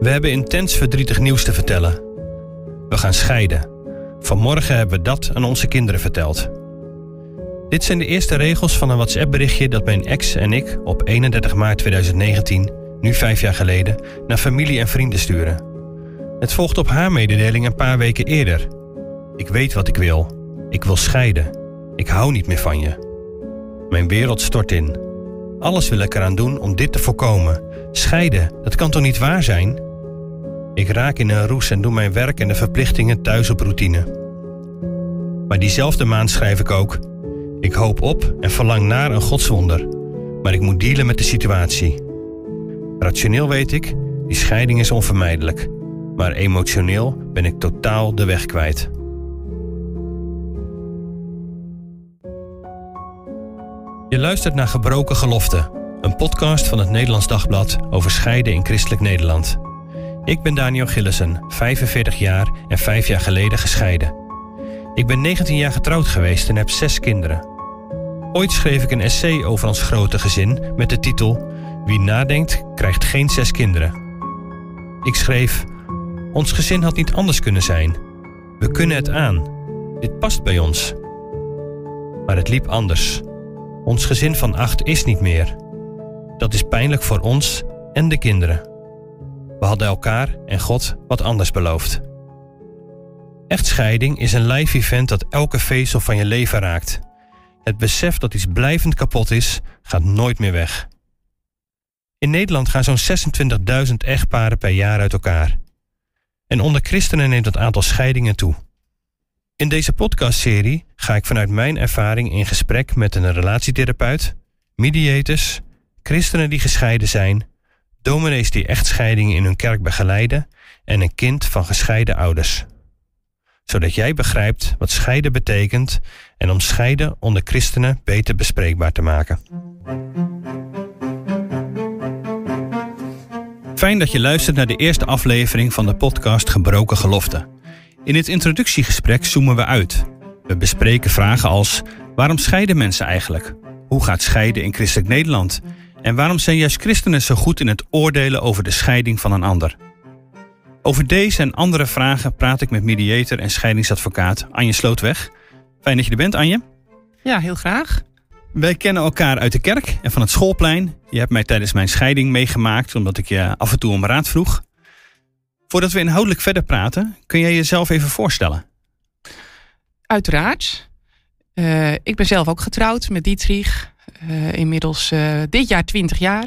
We hebben intens verdrietig nieuws te vertellen. We gaan scheiden. Vanmorgen hebben we dat aan onze kinderen verteld. Dit zijn de eerste regels van een WhatsApp-berichtje dat mijn ex en ik op 31 maart 2019, nu vijf jaar geleden, naar familie en vrienden sturen. Het volgt op haar mededeling een paar weken eerder. Ik weet wat ik wil. Ik wil scheiden. Ik hou niet meer van je. Mijn wereld stort in. Alles wil ik eraan doen om dit te voorkomen. Scheiden, dat kan toch niet waar zijn? Ik raak in een roes en doe mijn werk en de verplichtingen thuis op routine. Maar diezelfde maand schrijf ik ook: Ik hoop op en verlang naar een godswonder, maar ik moet dealen met de situatie. Rationeel weet ik, die scheiding is onvermijdelijk, maar emotioneel ben ik totaal de weg kwijt. Je luistert naar Gebroken Gelofte, een podcast van het Nederlands Dagblad over scheiden in christelijk Nederland. Ik ben Daniel Gillissen, 45 jaar en 5 jaar geleden gescheiden. Ik ben 19 jaar getrouwd geweest en heb 6 kinderen. Ooit schreef ik een essay over ons grote gezin met de titel Wie nadenkt, krijgt geen 6 kinderen. Ik schreef: Ons gezin had niet anders kunnen zijn. We kunnen het aan. Dit past bij ons. Maar het liep anders. Ons gezin van 8 is niet meer. Dat is pijnlijk voor ons en de kinderen. We hadden elkaar en God wat anders beloofd. Echtscheiding is een live event dat elke vezel van je leven raakt. Het besef dat iets blijvend kapot is, gaat nooit meer weg. In Nederland gaan zo'n 26.000 echtparen per jaar uit elkaar. En onder christenen neemt het aantal scheidingen toe. In deze podcastserie ga ik vanuit mijn ervaring in gesprek met een relatietherapeut, mediators, christenen die gescheiden zijn dominees die echtscheidingen in hun kerk begeleiden en een kind van gescheiden ouders. Zodat jij begrijpt wat scheiden betekent en om scheiden onder christenen beter bespreekbaar te maken. Fijn dat je luistert naar de eerste aflevering van de podcast Gebroken Gelofte. In het introductiegesprek zoomen we uit. We bespreken vragen als: waarom scheiden mensen eigenlijk? Hoe gaat scheiden in christelijk Nederland? En waarom zijn juist christenen zo goed in het oordelen over de scheiding van een ander? Over deze en andere vragen praat ik met mediator en scheidingsadvocaat Anje Slootweg. Fijn dat je er bent, Anje. Ja, heel graag. Wij kennen elkaar uit de kerk en van het schoolplein. Je hebt mij tijdens mijn scheiding meegemaakt omdat ik je af en toe om raad vroeg. Voordat we inhoudelijk verder praten, kun jij jezelf even voorstellen? Uiteraard. Eh, ik ben zelf ook getrouwd met Dietrich. Eh, inmiddels eh, dit jaar 20 jaar.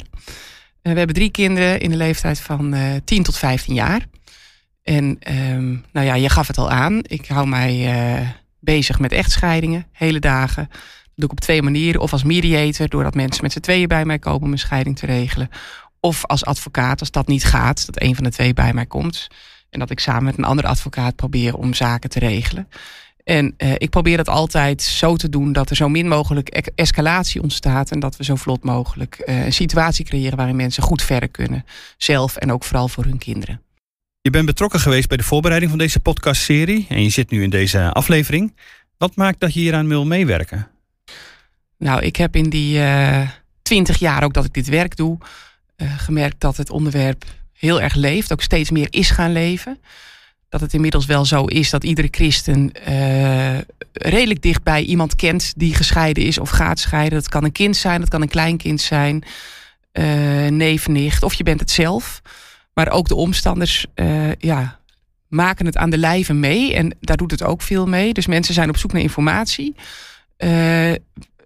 Eh, we hebben drie kinderen in de leeftijd van 10 tot 15 jaar. En ehm, nou ja, je gaf het al aan. Ik hou mij bezig met echtscheidingen, hele dagen. Dat doe ik op twee manieren. Of als mediator, doordat mensen met z'n tweeën bij mij komen om een scheiding te regelen. Of als advocaat, als dat niet gaat, dat een van de twee bij mij komt. En dat ik samen met een andere advocaat probeer om zaken te regelen. En eh, ik probeer dat altijd zo te doen dat er zo min mogelijk e-, escalatie ontstaat. En dat we zo vlot mogelijk eh, een situatie creëren waarin mensen goed verder kunnen. Zelf en ook vooral voor hun kinderen. Je bent betrokken geweest bij de voorbereiding van deze podcastserie. En je zit nu in deze aflevering. Wat maakt dat je hieraan wil meewerken? Nou, ik heb in die eh, twintig jaar ook dat ik dit werk doe. gemerkt dat het onderwerp heel erg leeft. Ook steeds meer is gaan leven dat het inmiddels wel zo is dat iedere christen eh, redelijk dichtbij iemand kent die gescheiden is of gaat scheiden. Dat kan een kind zijn, dat kan een kleinkind zijn, uh, neef, nicht, of je bent het zelf. Maar ook de omstanders eh, ja, maken het aan de lijve mee en daar doet het ook veel mee. Dus mensen zijn op zoek naar informatie.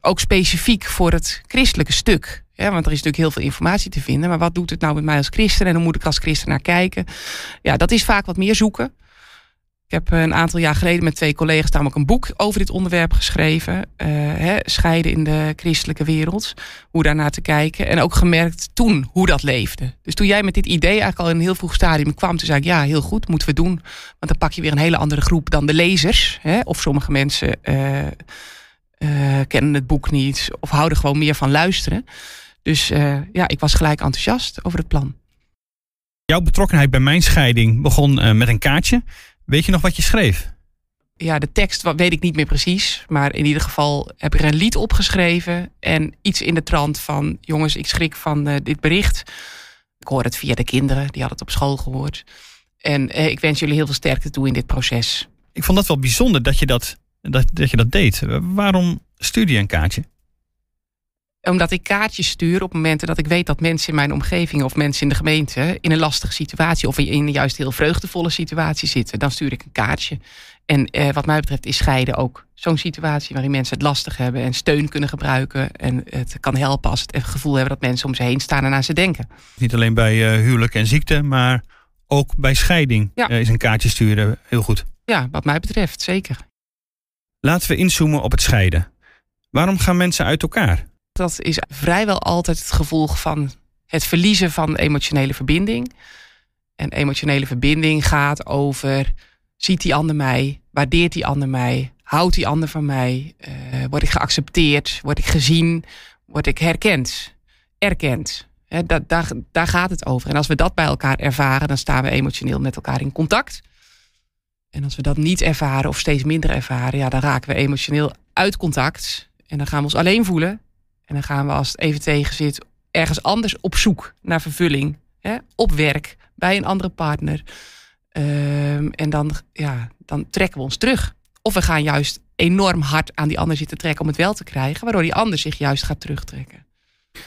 ook specifiek voor het christelijke stuk. Ja, want er is natuurlijk heel veel informatie te vinden. Maar wat doet het nou met mij als christen? En hoe moet ik als christen naar kijken? Ja, dat is vaak wat meer zoeken. Ik heb eh, een aantal jaar geleden met twee collega's namelijk een boek over dit onderwerp geschreven. Eh, hè, scheiden in de christelijke wereld. Hoe daarnaar te kijken. En ook gemerkt toen hoe dat leefde. Dus toen jij met dit idee eigenlijk al in een heel vroeg stadium kwam. Toen zei ik ja heel goed moeten we doen. Want dan pak je weer een hele andere groep dan de lezers. Hè, of sommige mensen eh, kennen het boek niet. Of houden gewoon meer van luisteren. Dus eh, ja, ik was gelijk enthousiast over het plan. Jouw betrokkenheid bij mijn scheiding begon eh, met een kaartje. Weet je nog wat je schreef? Ja, de tekst weet ik niet meer precies. Maar in ieder geval heb ik er een lied opgeschreven. En iets in de trant van: jongens, ik schrik van eh, dit bericht. Ik hoor het via de kinderen, die hadden het op school gehoord. En ik wens jullie heel veel sterkte toe in dit proces. Ik vond dat wel bijzonder dat je dat, dat, dat, je dat deed. Waarom stuurde je een kaartje? Omdat ik kaartjes stuur op momenten dat ik weet dat mensen in mijn omgeving of mensen in de gemeente in een lastige situatie of in een juist heel vreugdevolle situatie zitten. Dan stuur ik een kaartje. En eh, wat mij betreft is scheiden ook zo'n situatie waarin mensen het lastig hebben en steun kunnen gebruiken. En het kan helpen als ze het gevoel hebben dat mensen om ze heen staan en aan ze denken. Niet alleen bij uh, huwelijk en ziekte, maar ook bij scheiding ja. Eh, is een kaartje sturen heel goed. Ja, wat mij betreft, zeker. Laten we inzoomen op het scheiden. Waarom gaan mensen uit elkaar? dat is vrijwel altijd het gevolg van het verliezen van emotionele verbinding. En emotionele verbinding gaat over: ziet die ander mij? Waardeert die ander mij? Houdt die ander van mij? Eh, word ik geaccepteerd? Word ik gezien? Word ik herkend? Erkend. daar, daar gaat het over. En als we dat bij elkaar ervaren, dan staan we emotioneel met elkaar in contact. En als we dat niet ervaren of steeds minder ervaren, ja, dan raken we emotioneel uit contact. En dan gaan we ons alleen voelen. En dan gaan we als het even tegen zit ergens anders op zoek naar vervulling. Hè? Op werk, bij een andere partner. Ehm, en dan, ja, dan trekken we ons terug. Of we gaan juist enorm hard aan die ander zitten trekken om het wel te krijgen, waardoor die ander zich juist gaat terugtrekken.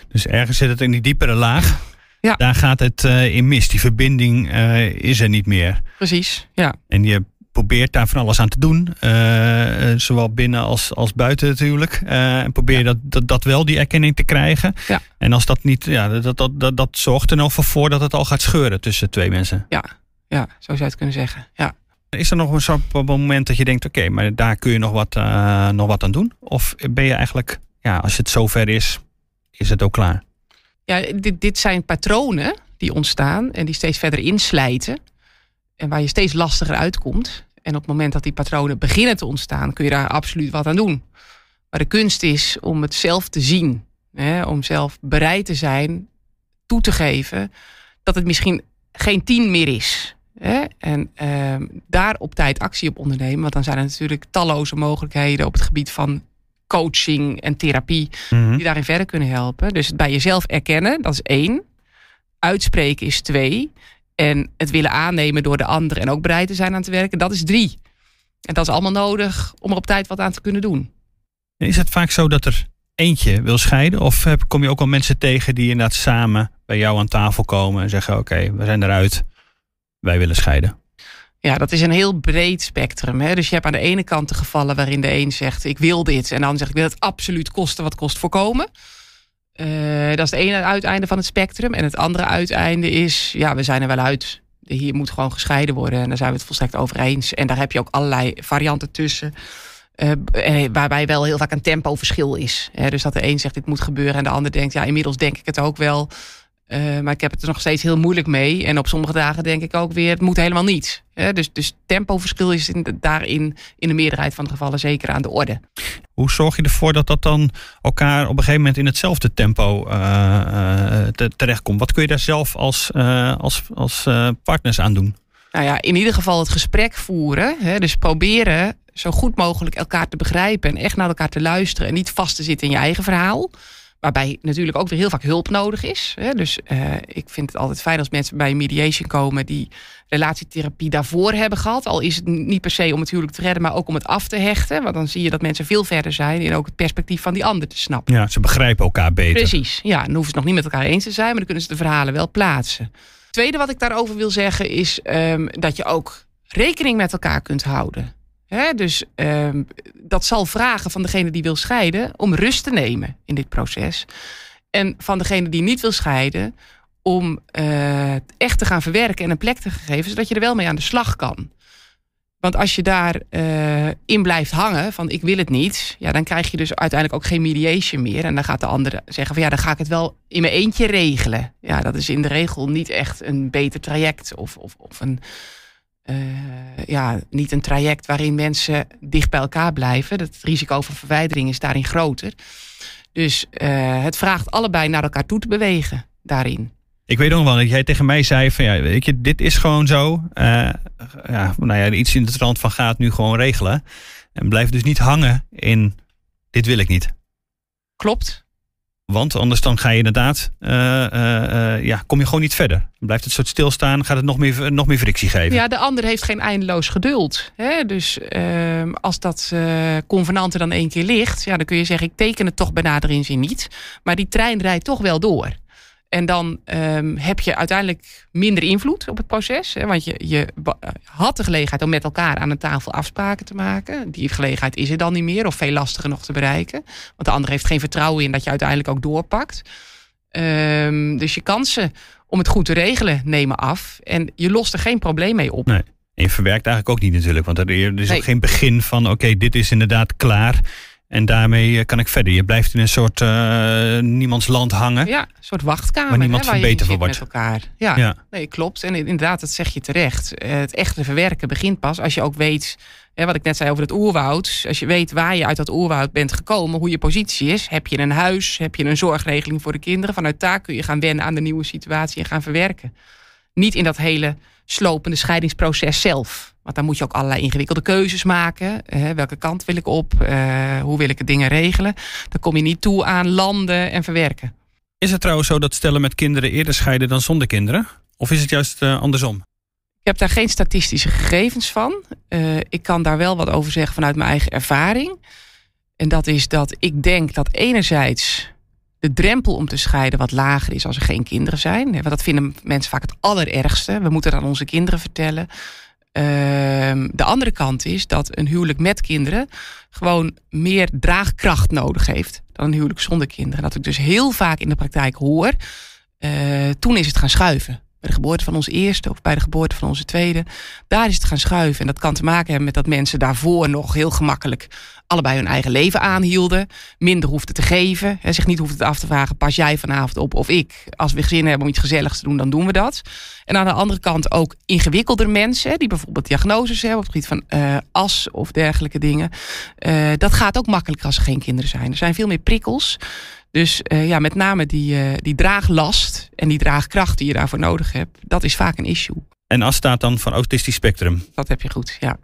Dus ergens zit het in die diepere laag. Ja. Daar gaat het eh, in mis. Die verbinding eh, is er niet meer. Precies, ja. En je probeert daar van alles aan te doen. Eh, eh, zowel binnen als, als buiten natuurlijk. Uh, en probeer dat, dat, dat, wel, die erkenning te krijgen. Ja. En als dat niet, ja, dat, dat, dat, dat zorgt er nog voor dat het al gaat scheuren tussen twee mensen. Ja, ja zo zou je het kunnen zeggen. Ja. Is er nog een soort moment dat je denkt, oké, maar daar kun je nog wat, nog wat aan doen? Of ben je eigenlijk, ja, als het zover is, is het ook klaar? Ja, dit, dit zijn patronen die ontstaan en die steeds verder inslijten en waar je steeds lastiger uitkomt. En op het moment dat die patronen beginnen te ontstaan, kun je daar absoluut wat aan doen. Maar de kunst is om het zelf te zien. Hè? Om zelf bereid te zijn toe te geven dat het misschien geen tien meer is. Hè? En ehm, daar op tijd actie op ondernemen. Want dan zijn er natuurlijk talloze mogelijkheden op het gebied van coaching en therapie. Mhm. Die daarin verder kunnen helpen. Dus het bij jezelf erkennen, dat is één. Uitspreken is twee. En het willen aannemen door de ander en ook bereid te zijn aan te werken, dat is drie. En dat is allemaal nodig om er op tijd wat aan te kunnen doen. is het vaak zo dat er eentje wil scheiden? Of kom je ook al mensen tegen die inderdaad samen bij jou aan tafel komen en zeggen: Oké, we zijn eruit, wij willen scheiden? Ja, dat is een heel breed spectrum. Hè? Dus je hebt aan de ene kant de gevallen waarin de een zegt: Ik wil dit. En dan zegt: Ik wil het absoluut kosten wat kost voorkomen. Eh, dat is het ene uiteinde van het spectrum. En het andere uiteinde is, ja, we zijn er wel uit. Hier moet gewoon gescheiden worden. En daar zijn we het volstrekt over eens. En daar heb je ook allerlei varianten tussen. Eh, eh, waarbij wel heel vaak een tempoverschil is. Dus dat de een zegt dit moet gebeuren en de ander denkt, ja, inmiddels denk ik het ook wel. maar ik heb het er nog steeds heel moeilijk mee. En op sommige dagen denk ik ook weer, het moet helemaal niet. dus, dus tempoverschil is in daarin in de meerderheid van de gevallen zeker aan de orde hoe zorg je ervoor dat dat dan elkaar op een gegeven moment in hetzelfde tempo eh, eh, terechtkomt? Wat kun je daar zelf als, eh, als, als partners aan doen? Nou ja, in ieder geval het gesprek voeren. Hè? Dus proberen zo goed mogelijk elkaar te begrijpen en echt naar elkaar te luisteren. En niet vast te zitten in je eigen verhaal. Waarbij natuurlijk ook weer heel vaak hulp nodig is. Hè? Dus eh, ik vind het altijd fijn als mensen bij mediation komen die relatietherapie daarvoor hebben gehad. Al is het niet per se om het huwelijk te redden, maar ook om het af te hechten. Want dan zie je dat mensen veel verder zijn in ook het perspectief van die ander te snappen. Ja, ze begrijpen elkaar beter. Precies. Ja, dan hoeven ze het nog niet met elkaar eens te zijn, maar dan kunnen ze de verhalen wel plaatsen. tweede wat ik daarover wil zeggen is ehm, dat je ook rekening met elkaar kunt houden dus ehm, dat zal vragen van degene die wil scheiden om rust te nemen in dit proces. En van degene die niet wil scheiden om eh, echt te gaan verwerken en een plek te geven, zodat je er wel mee aan de slag kan. Want als je daarin eh, in blijft hangen van ik wil het niet, ja, dan krijg je dus uiteindelijk ook geen mediation meer. En dan gaat de andere zeggen van ja, dan ga ik het wel in mijn eentje regelen. Ja, dat is in de regel niet echt een beter traject of, of, of een eh, ja, niet een traject waarin mensen dicht bij elkaar blijven. Dat het risico van verwijdering is daarin groter. Dus eh, het vraagt allebei naar elkaar toe te bewegen daarin. Ik weet nog wel dat jij tegen mij zei van ja, weet je, dit is gewoon zo. Uh, ja, nou ja, iets in de trant van gaat nu gewoon regelen. En blijf dus niet hangen in dit wil ik niet. Klopt. Want anders dan ga je inderdaad, eh, eh, eh, ja, kom je gewoon niet verder. blijft het soort stilstaan, gaat het nog meer, nog meer frictie geven. Ja, de ander heeft geen eindeloos geduld. Hè? Dus ehm, als dat convenant er dan één keer ligt, ja, dan kun je zeggen, ik teken het toch bij nader inzien niet. Maar die trein rijdt toch wel door. En dan ehm, heb je uiteindelijk minder invloed op het proces. Hè, want je, je had de gelegenheid om met elkaar aan een tafel afspraken te maken. Die gelegenheid is er dan niet meer, of veel lastiger nog te bereiken. Want de ander heeft geen vertrouwen in dat je uiteindelijk ook doorpakt. Ehm, dus je kansen om het goed te regelen nemen af. En je lost er geen probleem mee op. Nee. En je verwerkt eigenlijk ook niet natuurlijk. Want er is ook geen begin van: oké, dit is inderdaad klaar. En daarmee eh, kan ik verder. Je blijft in een soort uh, niemands land hangen. Ja, een soort wachtkamer. Maar niemand hè, met elkaar. Ja, ja, nee, klopt. En inderdaad, dat zeg je terecht. Eh, het echte verwerken begint pas als je ook weet... Hè, wat ik net zei over het oerwoud. Als je weet waar je uit dat oerwoud bent gekomen, hoe je positie is. Heb je een huis? Heb je een zorgregeling voor de kinderen? Vanuit daar kun je gaan wennen aan de nieuwe situatie en gaan verwerken. Niet in dat hele slopende scheidingsproces zelf. Want dan moet je ook allerlei ingewikkelde keuzes maken. welke kant wil ik op? Eh, hoe wil ik het dingen regelen? Dan kom je niet toe aan landen en verwerken. Is het trouwens zo dat stellen met kinderen eerder scheiden dan zonder kinderen? Of is het juist eh, andersom? Ik heb daar geen statistische gegevens van. Eh, ik kan daar wel wat over zeggen vanuit mijn eigen ervaring. En dat is dat ik denk dat enerzijds de drempel om te scheiden wat lager is als er geen kinderen zijn. Want dat vinden mensen vaak het allerergste. We moeten aan onze kinderen vertellen. Ehm, de andere kant is dat een huwelijk met kinderen gewoon meer draagkracht nodig heeft dan een huwelijk zonder kinderen. Dat ik dus heel vaak in de praktijk hoor, eh, toen is het gaan schuiven bij de geboorte van ons eerste of bij de geboorte van onze tweede. Daar is het gaan schuiven. En dat kan te maken hebben met dat mensen daarvoor nog heel gemakkelijk allebei hun eigen leven aanhielden. Minder hoefden te geven. en zich niet hoefden af te vragen, pas jij vanavond op of ik. Als we zin hebben om iets gezelligs te doen, dan doen we dat. En aan de andere kant ook ingewikkelder mensen, die bijvoorbeeld diagnoses hebben op het gebied van eh, as of dergelijke dingen. Eh, dat gaat ook makkelijker als er geen kinderen zijn. Er zijn veel meer prikkels. Dus eh, ja, met name die, eh, die draaglast en die draagkracht die je daarvoor nodig hebt, dat is vaak een issue. En als staat dan van autistisch spectrum? Dat heb je goed, ja.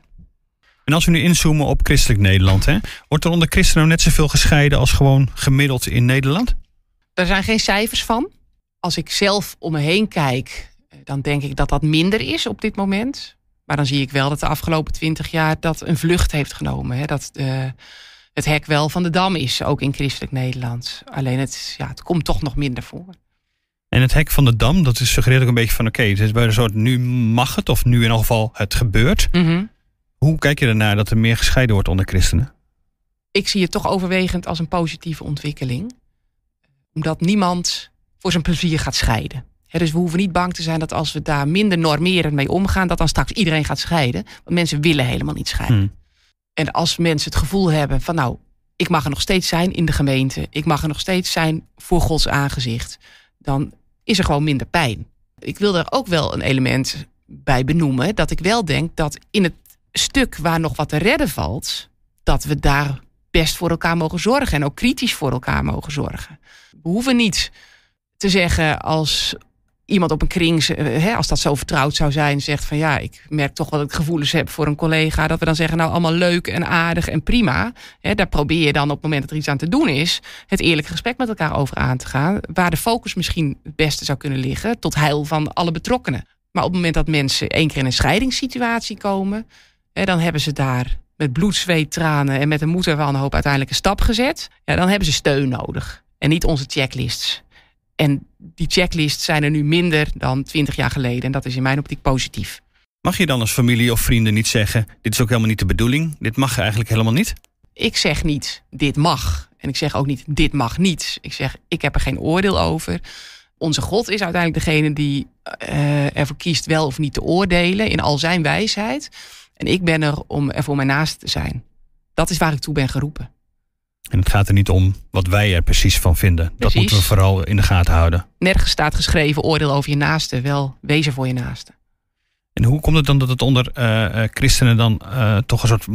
En als we nu inzoomen op christelijk Nederland, hè, wordt er onder christenen net zoveel gescheiden als gewoon gemiddeld in Nederland? Daar zijn geen cijfers van. Als ik zelf om me heen kijk, eh, dan denk ik dat dat minder is op dit moment. Maar dan zie ik wel dat de afgelopen twintig jaar dat een vlucht heeft genomen. Hè, dat het hek wel van de dam is, ook in christelijk Nederland. Alleen het, ja, het komt toch nog minder voor. En het hek van de dam, dat is suggereert ook een beetje van oké, het is bij een soort nu mag het, of nu in ieder geval het gebeurt. Mhm. Hoe kijk je ernaar dat er meer gescheiden wordt onder christenen? Ik zie het toch overwegend als een positieve ontwikkeling. Omdat niemand voor zijn plezier gaat scheiden. dus we hoeven niet bang te zijn dat als we daar minder normerend mee omgaan, dat dan straks iedereen gaat scheiden. Want mensen willen helemaal niet scheiden. Hmm. En als mensen het gevoel hebben van nou, ik mag er nog steeds zijn in de gemeente, ik mag er nog steeds zijn voor Gods aangezicht, dan is er gewoon minder pijn. Ik wil daar ook wel een element bij benoemen, dat ik wel denk dat in het stuk waar nog wat te redden valt, dat we daar best voor elkaar mogen zorgen en ook kritisch voor elkaar mogen zorgen. We hoeven niet te zeggen als iemand op een kring, eh, als dat zo vertrouwd zou zijn, zegt van ja, ik merk toch wat ik gevoelens heb voor een collega. Dat we dan zeggen, nou allemaal leuk en aardig en prima. Hè, daar probeer je dan op het moment dat er iets aan te doen is, het eerlijke gesprek met elkaar over aan te gaan. Waar de focus misschien het beste zou kunnen liggen, tot heil van alle betrokkenen. Maar op het moment dat mensen één keer in een scheidingssituatie komen, hè, dan hebben ze daar met bloed, zweet, tranen en met een moeder van hoop uiteindelijk een stap gezet. Ja, dan hebben ze steun nodig. En niet onze checklists. En die checklists zijn er nu minder dan twintig jaar geleden. En dat is in mijn optiek positief. Mag je dan als familie of vrienden niet zeggen: Dit is ook helemaal niet de bedoeling, dit mag eigenlijk helemaal niet? Ik zeg niet: Dit mag. En ik zeg ook niet: Dit mag niet. Ik zeg: Ik heb er geen oordeel over. Onze God is uiteindelijk degene die eh, ervoor kiest wel of niet te oordelen in al zijn wijsheid. En ik ben er om er voor mijn naast te zijn. Dat is waar ik toe ben geroepen. En het gaat er niet om wat wij er precies van vinden. Dat moeten we vooral in de gaten houden. Nergens staat geschreven oordeel over je naaste, wel wezen voor je naaste. En hoe komt het dan dat het onder eh, eh, christenen dan eh, toch een soort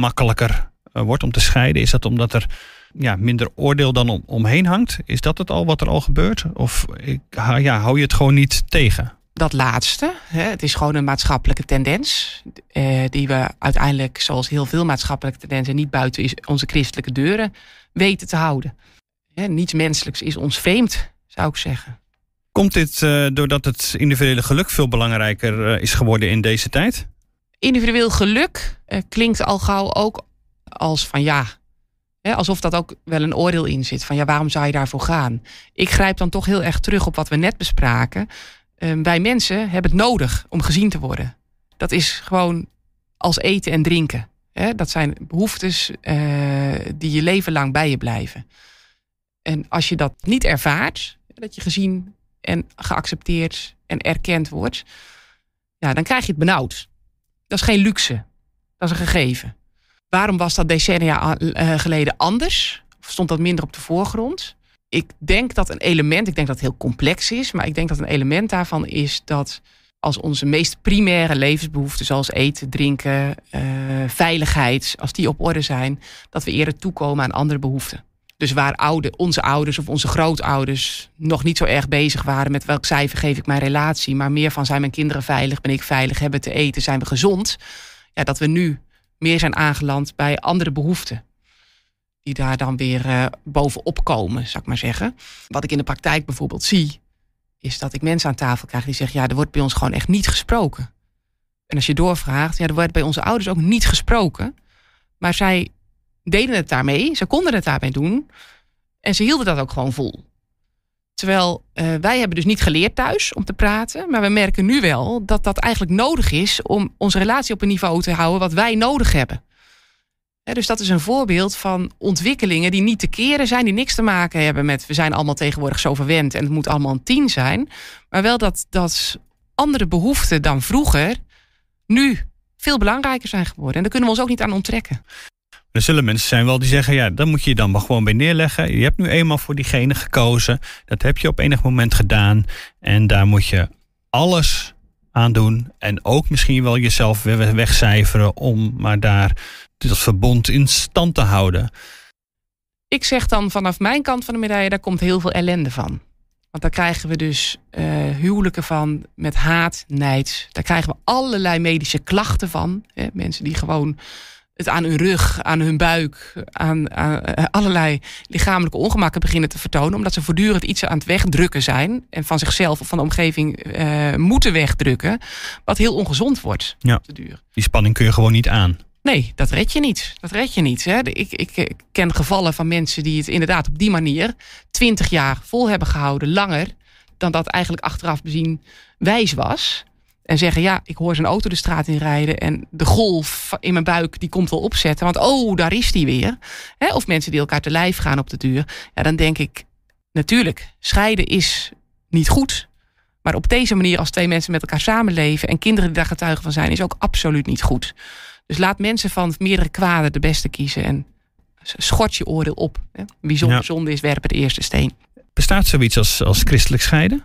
makkelijker wordt om te scheiden? Is dat omdat er ja, minder oordeel dan om, omheen hangt? Is dat het al wat er al gebeurt? Of ik, ja, hou je het gewoon niet tegen? dat laatste. Hè. Het is gewoon een maatschappelijke tendens. Eh, die we uiteindelijk, zoals heel veel maatschappelijke tendensen, niet buiten onze christelijke deuren weten te houden. Hè, niets menselijks is ons vreemd, zou ik zeggen. Komt dit eh, doordat het individuele geluk veel belangrijker eh, is geworden in deze tijd? Individueel geluk eh, klinkt al gauw ook als van ja. Hè, alsof dat ook wel een oordeel in zit. Van ja, waarom zou je daarvoor gaan? Ik grijp dan toch heel erg terug op wat we net bespraken. Ehm, wij mensen hebben het nodig om gezien te worden. Dat is gewoon als eten en drinken. Hè? Dat zijn behoeftes eh, die je leven lang bij je blijven. En als je dat niet ervaart, dat je gezien en geaccepteerd en erkend wordt, ja, dan krijg je het benauwd. Dat is geen luxe, dat is een gegeven. Waarom was dat decennia eh, geleden anders? Of stond dat minder op de voorgrond? ik denk dat een element, ik denk dat het heel complex is, maar ik denk dat een element daarvan is dat als onze meest primaire levensbehoeften, zoals eten, drinken, eh, veiligheid, als die op orde zijn, dat we eerder toekomen aan andere behoeften. Dus waar oude, onze ouders of onze grootouders nog niet zo erg bezig waren met welk cijfer geef ik mijn relatie, maar meer van zijn mijn kinderen veilig, ben ik veilig, hebben te eten, zijn we gezond, ja, dat we nu meer zijn aangeland bij andere behoeften die daar dan weer uh, bovenop komen, zou ik maar zeggen. Wat ik in de praktijk bijvoorbeeld zie, is dat ik mensen aan tafel krijg die zeggen: ja, er wordt bij ons gewoon echt niet gesproken. En als je doorvraagt, ja, er wordt bij onze ouders ook niet gesproken. Maar zij deden het daarmee, ze konden het daarmee doen. En ze hielden dat ook gewoon vol. Terwijl eh, wij hebben dus niet geleerd thuis om te praten. Maar we merken nu wel dat dat eigenlijk nodig is om onze relatie op een niveau te houden wat wij nodig hebben dus dat is een voorbeeld van ontwikkelingen die niet te keren zijn, die niks te maken hebben met we zijn allemaal tegenwoordig zo verwend en het moet allemaal een tien zijn. Maar wel dat, dat andere behoeften dan vroeger nu veel belangrijker zijn geworden. En daar kunnen we ons ook niet aan onttrekken. Er zullen mensen zijn wel die zeggen, ja, dan moet je je dan maar gewoon bij neerleggen. Je hebt nu eenmaal voor diegene gekozen. Dat heb je op enig moment gedaan. En daar moet je alles aandoen. En ook misschien wel jezelf wegcijferen om maar daar dat verbond in stand te houden. Ik zeg dan vanaf mijn kant van de medaille, daar komt heel veel ellende van. Want daar krijgen we dus eh, huwelijken van met haat, nijd. Daar krijgen we allerlei medische klachten van. Hè? Mensen die gewoon het aan hun rug, aan hun buik, aan, aan, eh, allerlei lichamelijke ongemakken beginnen te vertonen. Omdat ze voortdurend iets aan het wegdrukken zijn. En van zichzelf of van de omgeving eh, moeten wegdrukken. Wat heel ongezond wordt ja. duur. Die spanning kun je gewoon niet aan. Nee, dat red je niet. Dat red je niet. Hè. Ik, ik, eh, ken gevallen van mensen die het inderdaad op die manier twintig jaar vol hebben gehouden, langer dan dat eigenlijk achteraf bezien wijs was. En zeggen, ja, ik hoor zijn auto de straat in rijden. En de golf in mijn buik, die komt wel opzetten. Want, oh, daar is die weer. Hè? Of mensen die elkaar te lijf gaan op de duur. Ja, dan denk ik, natuurlijk, scheiden is niet goed. Maar op deze manier, als twee mensen met elkaar samenleven en kinderen die daar getuigen van zijn, is ook absoluut niet goed. Dus laat mensen van meerdere kwaden de beste kiezen en schort je oordeel op. bijzonder zonde, is, werpen de eerste steen. Bestaat zoiets als, als christelijk scheiden?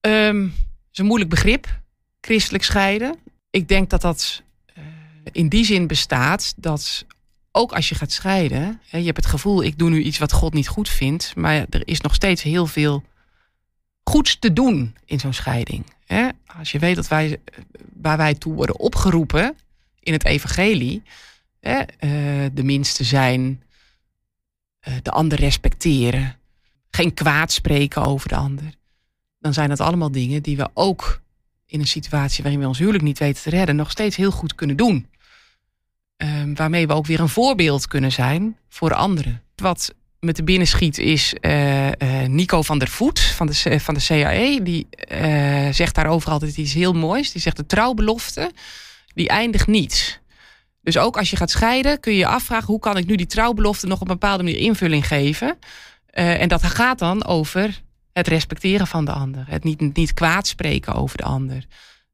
Um, ehm, dat is een moeilijk begrip christelijk scheiden. Ik denk dat dat eh, in die zin bestaat dat ook als je gaat scheiden, hè, je hebt het gevoel, ik doe nu iets wat God niet goed vindt, maar er is nog steeds heel veel goeds te doen in zo'n scheiding. Hè. Als je weet dat wij, waar wij toe worden opgeroepen in het evangelie, hè, eh, de minste zijn, eh, de ander respecteren, geen kwaad spreken over de ander, dan zijn dat allemaal dingen die we ook in een situatie waarin we ons huwelijk niet weten te redden, nog steeds heel goed kunnen doen. Ehm, waarmee we ook weer een voorbeeld kunnen zijn voor anderen. Wat me te binnen schiet is eh, eh, Nico van der Voet van de, eh, van de CAE. Die zegt daarover altijd iets heel moois. Die zegt de trouwbelofte, die eindigt niet. Dus ook als je gaat scheiden, kun je je afvragen... hoe kan ik nu die trouwbelofte nog op een bepaalde manier invulling geven? en dat gaat dan over het respecteren van de ander. Het niet, niet kwaad spreken over de ander.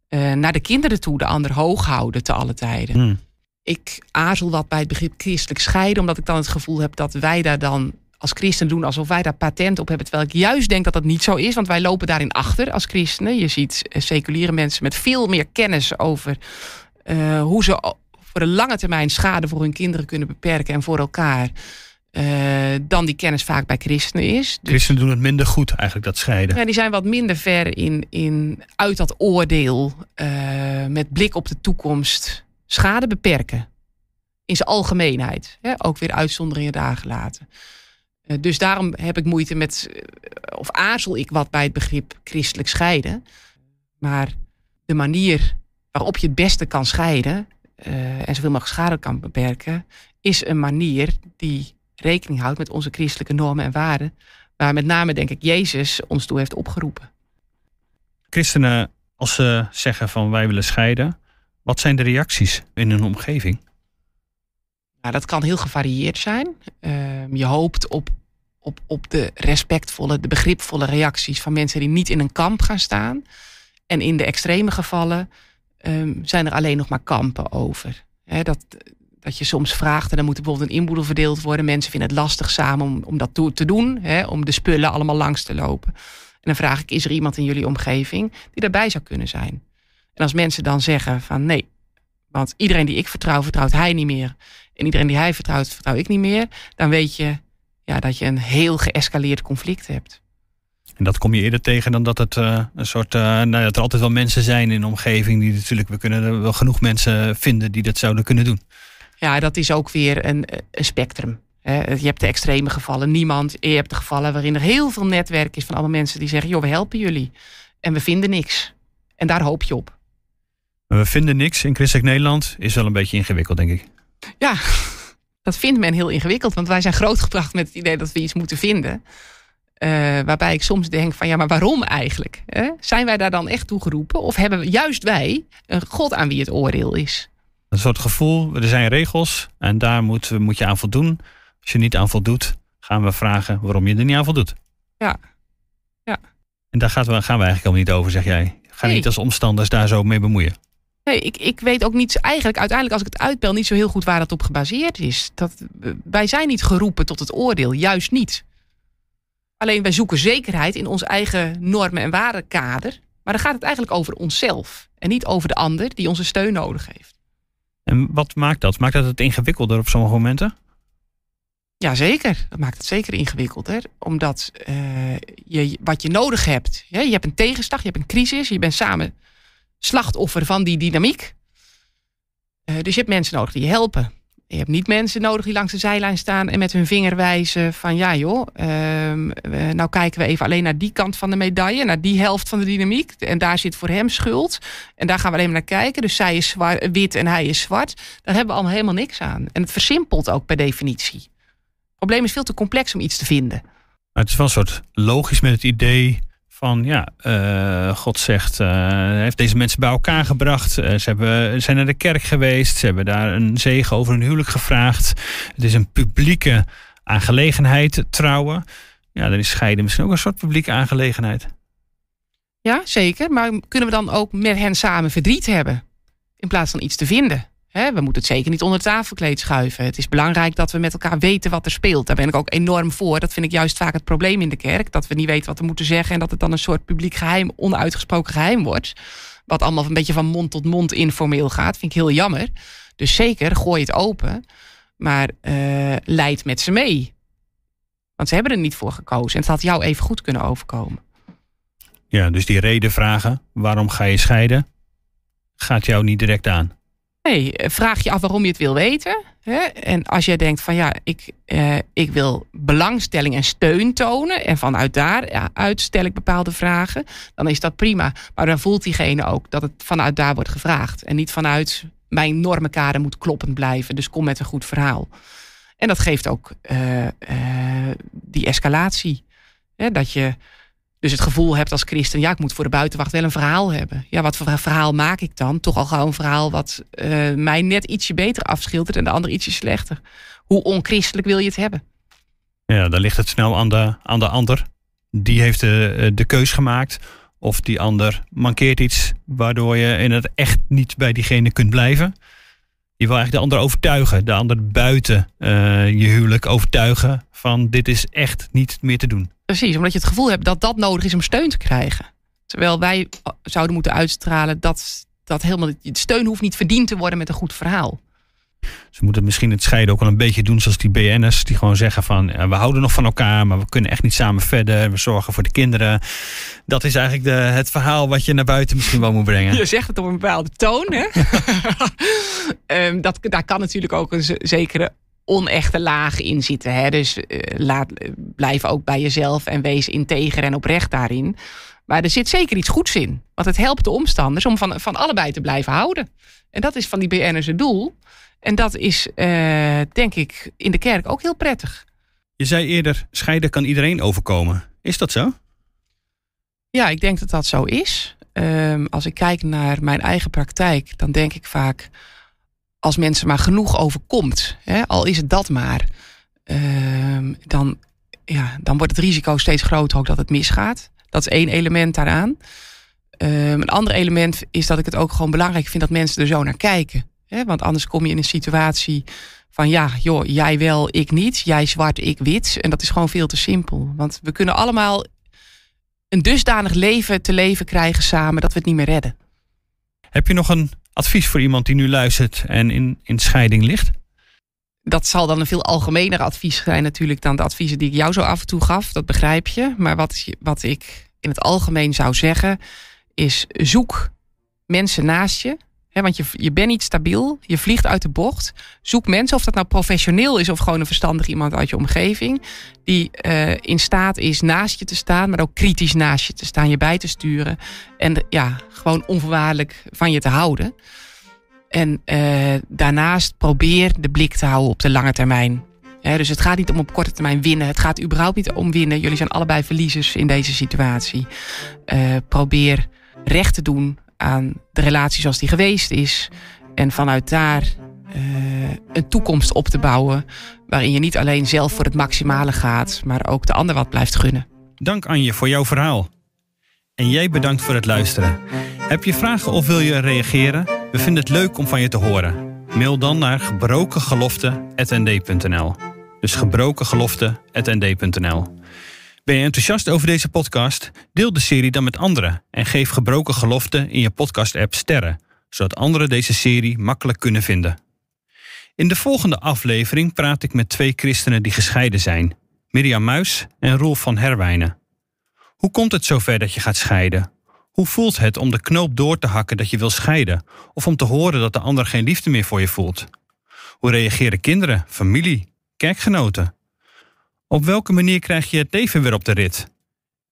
Eh, naar de kinderen toe de ander hoog houden te alle tijden. Hmm. Ik aarzel wat bij het begrip christelijk scheiden, omdat ik dan het gevoel heb dat wij daar dan als christen doen alsof wij daar patent op hebben. Terwijl ik juist denk dat dat niet zo is, want wij lopen daarin achter als christenen. Je ziet eh, seculiere mensen met veel meer kennis over eh, hoe ze voor de lange termijn schade voor hun kinderen kunnen beperken en voor elkaar. Eh, dan die kennis vaak bij christenen is. Dus, christenen doen het minder goed eigenlijk, dat scheiden. Ja, die zijn wat minder ver in, in uit dat oordeel eh, met blik op de toekomst schade beperken. In zijn algemeenheid. Hè? Ook weer uitzonderingen daar gelaten. Eh, dus daarom heb ik moeite met, of aarzel ik wat bij het begrip christelijk scheiden. Maar de manier waarop je het beste kan scheiden uh, en zoveel mogelijk schade kan beperken, is een manier die rekening houdt met onze christelijke normen en waarden. Waar met name, denk ik, Jezus ons toe heeft opgeroepen. Christenen, als ze zeggen van wij willen scheiden, wat zijn de reacties in hun omgeving? Nou, dat kan heel gevarieerd zijn. Ehm, je hoopt op, op, op de respectvolle, de begripvolle reacties van mensen die niet in een kamp gaan staan. En in de extreme gevallen ehm, zijn er alleen nog maar kampen over. dat, dat je soms vraagt en dan moet bijvoorbeeld een inboedel verdeeld worden. Mensen vinden het lastig samen om, om dat te doen, hè, om de spullen allemaal langs te lopen. En dan vraag ik, is er iemand in jullie omgeving die daarbij zou kunnen zijn? En als mensen dan zeggen van nee, want iedereen die ik vertrouw, vertrouwt hij niet meer. En iedereen die hij vertrouwt, vertrouw ik niet meer. Dan weet je ja, dat je een heel geëscaleerd conflict hebt. En dat kom je eerder tegen dan dat het eh, een soort. Uh, nou, dat er altijd wel mensen zijn in de omgeving die natuurlijk. We kunnen er wel genoeg mensen vinden die dat zouden kunnen doen. Ja, dat is ook weer een, spectrum. Je hebt de extreme gevallen, niemand. Je hebt de gevallen waarin er heel veel netwerk is van allemaal mensen die zeggen: joh, we helpen jullie. En we vinden niks. En daar hoop je op. We vinden niks in Christelijk Nederland is wel een beetje ingewikkeld, denk ik. Ja, dat vindt men heel ingewikkeld. Want wij zijn grootgebracht met het idee dat we iets moeten vinden. Eh, waarbij ik soms denk van ja, maar waarom eigenlijk? Hè? Zijn wij daar dan echt toe geroepen? Of hebben we, juist wij een God aan wie het oordeel is? een soort gevoel, er zijn regels en daar moet, moet je aan voldoen. Als je niet aan voldoet, gaan we vragen waarom je er niet aan voldoet. Ja. ja. En daar gaan we, gaan eigenlijk helemaal niet over, zeg jij. Ga nee. niet als omstanders daar zo mee bemoeien. Nee, ik, ik weet ook niet, eigenlijk uiteindelijk als ik het uitpel, niet zo heel goed waar dat op gebaseerd is. Dat, wij zijn niet geroepen tot het oordeel, juist niet. Alleen wij zoeken zekerheid in ons eigen normen- en waardekader. Maar dan gaat het eigenlijk over onszelf en niet over de ander die onze steun nodig heeft. En wat maakt dat? Maakt dat het ingewikkelder op sommige momenten? Ja, zeker. dat maakt het zeker ingewikkelder. Omdat eh, je, wat je nodig hebt, je hebt een tegenslag, je hebt een crisis, je bent samen slachtoffer van die dynamiek. Eh, dus je hebt mensen nodig die je helpen. Je hebt niet mensen nodig die langs de zijlijn staan en met hun vinger wijzen van ja joh, ehm, nou kijken we even alleen naar die kant van de medaille, naar die helft van de dynamiek. En daar zit voor hem schuld. En daar gaan we alleen maar naar kijken. Dus zij is wit en hij is zwart. Daar hebben we allemaal helemaal niks aan. En het versimpelt ook per definitie. Het probleem is veel te complex om iets te vinden. het is wel een soort logisch met het idee van ja, eh, God zegt, uh, heeft deze mensen bij elkaar gebracht. Eh, ze hebben, zijn naar de kerk geweest. Ze hebben daar een zegen over hun huwelijk gevraagd. Het is een publieke aangelegenheid, trouwen. Ja, dan is scheiden misschien ook een soort publieke aangelegenheid. Ja, zeker. Maar kunnen we dan ook met hen samen verdriet hebben? In plaats van iets te vinden? we moeten het zeker niet onder tafelkleed schuiven. Het is belangrijk dat we met elkaar weten wat er speelt. Daar ben ik ook enorm voor. Dat vind ik juist vaak het probleem in de kerk. Dat we niet weten wat we moeten zeggen. En dat het dan een soort publiek geheim, onuitgesproken geheim wordt. Wat allemaal een beetje van mond tot mond informeel gaat. Vind ik heel jammer. Dus zeker, gooi het open. Maar eh, leid met ze mee. Want ze hebben er niet voor gekozen. En het had jou even goed kunnen overkomen. Ja, dus die reden vragen. Waarom ga je scheiden? Gaat jou niet direct aan. Nee, eh, vraag je af waarom je het wil weten. Hè? En als jij denkt van ja, ik, eh, ik wil belangstelling en steun tonen. En vanuit daaruit stel ik bepaalde vragen. Dan is dat prima. Maar dan voelt diegene ook dat het vanuit daar wordt gevraagd. En niet vanuit mijn normenkader moet kloppend blijven. Dus kom met een goed verhaal. En dat geeft ook eh, eh, die escalatie. Hè? Dat je dus het gevoel hebt als christen, ja, ik moet voor de buitenwacht wel een verhaal hebben. Ja, wat voor verhaal maak ik dan? Toch al gewoon een verhaal wat eh, mij net ietsje beter afschildert en de ander ietsje slechter. Hoe onchristelijk wil je het hebben? Ja, dan ligt het snel aan de, aan de ander. Die heeft de, eh, de keus gemaakt. Of die ander mankeert iets waardoor je in het echt niet bij diegene kunt blijven. Je wil eigenlijk de ander overtuigen, de ander buiten eh, je huwelijk overtuigen van dit is echt niet meer te doen. Precies, omdat je het gevoel hebt dat dat nodig is om steun te krijgen. Terwijl wij eh, zouden moeten uitstralen dat, dat helemaal steun hoeft niet verdiend te worden met een goed verhaal. Ze moeten misschien het scheiden ook wel een beetje doen zoals die BN'ers. Die gewoon zeggen van we houden nog van elkaar, maar we kunnen echt niet samen verder. We zorgen voor de kinderen. Dat is eigenlijk de, het verhaal wat je naar buiten misschien wel moet brengen. Je zegt het op een bepaalde toon. Hè? Ehm, dat, daar kan natuurlijk ook een zekere onechte laag in zitten. Hè? Dus eh, laat, eh, blijf ook bij jezelf en wees integer en oprecht daarin. Maar er zit zeker iets goeds in. Want het helpt de omstanders om van, van allebei te blijven houden. En dat is van die BN'ers het doel. En dat is, eh, denk ik, in de kerk ook heel prettig. Je zei eerder, scheiden kan iedereen overkomen. Is dat zo? Ja, ik denk dat dat zo is. Ehm, als ik kijk naar mijn eigen praktijk, dan denk ik vaak, als mensen maar genoeg overkomt, hè, al is het dat maar, ehm, dan, ja, dan wordt het risico steeds groter ook dat het misgaat. Dat is één element daaraan. Ehm, een ander element is dat ik het ook gewoon belangrijk vind dat mensen er zo naar kijken. Want anders kom je in een situatie van ja, joh, jij wel, ik niet. Jij zwart, ik wit. En dat is gewoon veel te simpel. Want we kunnen allemaal een dusdanig leven te leven krijgen samen dat we het niet meer redden. Heb je nog een advies voor iemand die nu luistert en in, in scheiding ligt? Dat zal dan een veel algemener advies zijn natuurlijk dan de adviezen die ik jou zo af en toe gaf. Dat begrijp je. Maar wat, wat ik in het algemeen zou zeggen is zoek mensen naast je want je, je bent niet stabiel, je vliegt uit de bocht. Zoek mensen, of dat nou professioneel is of gewoon een verstandig iemand uit je omgeving, die eh, in staat is naast je te staan, maar ook kritisch naast je te staan, je bij te sturen en ja, gewoon onvoorwaardelijk van je te houden. En eh, daarnaast probeer de blik te houden op de lange termijn. dus het gaat niet om op korte termijn winnen. Het gaat überhaupt niet om winnen. Jullie zijn allebei verliezers in deze situatie. Eh, probeer recht te doen aan de relatie zoals die geweest is. En vanuit daar eh, een toekomst op te bouwen. Waarin je niet alleen zelf voor het maximale gaat, maar ook de ander wat blijft gunnen. Dank Anje voor jouw verhaal. En jij bedankt voor het luisteren. Heb je vragen of wil je reageren? We vinden het leuk om van je te horen. Mail dan naar gebrokengelofte.nd.nl. Dus gebrokengelofte.nd.nl. Ben je enthousiast over deze podcast? Deel de serie dan met anderen en geef gebroken geloften in je podcast-app sterren, zodat anderen deze serie makkelijk kunnen vinden. In de volgende aflevering praat ik met twee christenen die gescheiden zijn, Mirjam Muis en Rolf van Herwijnen. Hoe komt het zover dat je gaat scheiden? Hoe voelt het om de knoop door te hakken dat je wil scheiden, of om te horen dat de ander geen liefde meer voor je voelt? Hoe reageren kinderen, familie, kerkgenoten? Op welke manier krijg je het leven weer op de rit?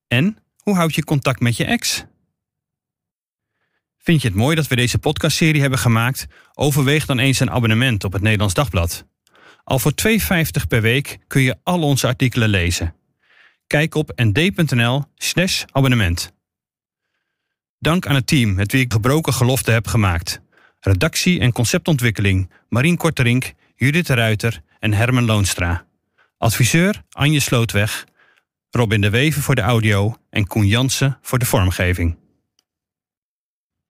En hoe houd je contact met je ex? Vind je het mooi dat we deze podcastserie hebben gemaakt? Overweeg dan eens een abonnement op het Nederlands Dagblad. Al voor 2,50 per week kun je al onze artikelen lezen. Kijk op nd.nl/slash abonnement. Dank aan het team met wie ik gebroken gelofte heb gemaakt. Redactie en conceptontwikkeling Marien Korterink, Judith Ruiter en Herman Loonstra. Adviseur Anje Slootweg, Robin de Weven voor de audio en Koen Jansen voor de vormgeving.